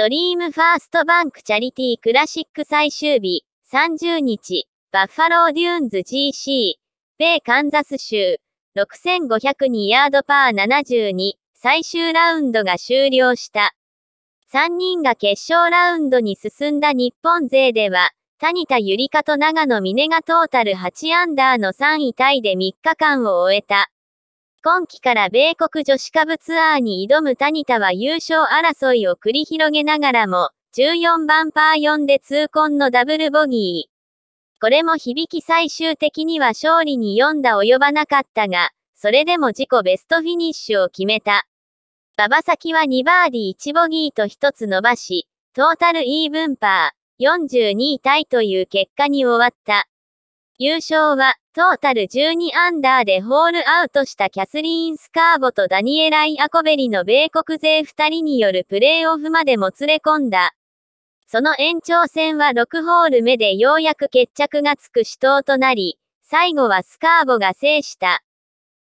ドリームファーストバンクチャリティクラシック最終日、30日、バッファローデューンズ GC、米カンザス州、6502ヤードパー72、最終ラウンドが終了した。3人が決勝ラウンドに進んだ日本勢では、谷田ゆりかと長野峰がトータル8アンダーの3位タイで3日間を終えた。今季から米国女子株ツアーに挑む谷田は優勝争いを繰り広げながらも、14番パー4で痛恨のダブルボギー。これも響き最終的には勝利に4打及ばなかったが、それでも自己ベストフィニッシュを決めた。馬場先は2バーディー1ボギーと1つ伸ばし、トータルイーブンパー42位タイという結果に終わった。優勝は、トータル12アンダーでホールアウトしたキャスリーン・スカーボとダニエライ・アコベリの米国勢2人によるプレーオフまでもつれ込んだ。その延長戦は6ホール目でようやく決着がつく死闘となり、最後はスカーボが制した。